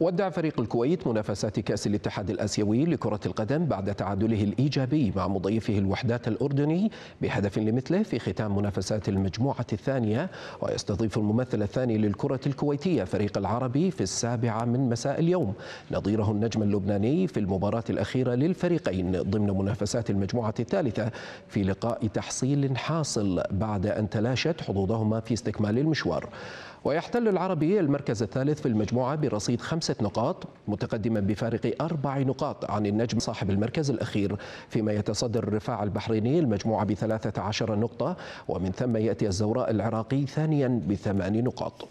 ودع فريق الكويت منافسات كأس الاتحاد الآسيوي لكرة القدم بعد تعادله الإيجابي مع مضيفه الوحدات الأردني بهدف لمثله في ختام منافسات المجموعة الثانية ويستضيف الممثل الثاني للكرة الكويتية فريق العربي في السابعة من مساء اليوم نظيره النجم اللبناني في المباراة الأخيرة للفريقين ضمن منافسات المجموعة الثالثة في لقاء تحصيل حاصل بعد أن تلاشت حظوظهما في استكمال المشوار ويحتل العربي المركز الثالث في المجموعة برصيد خمسة خمسة نقاط متقدما بفارق أربع نقاط عن النجم صاحب المركز الأخير فيما يتصدر الرفاع البحريني المجموعة بثلاثة عشر نقطة ومن ثم يأتي الزوراء العراقي ثانيا بثمان نقاط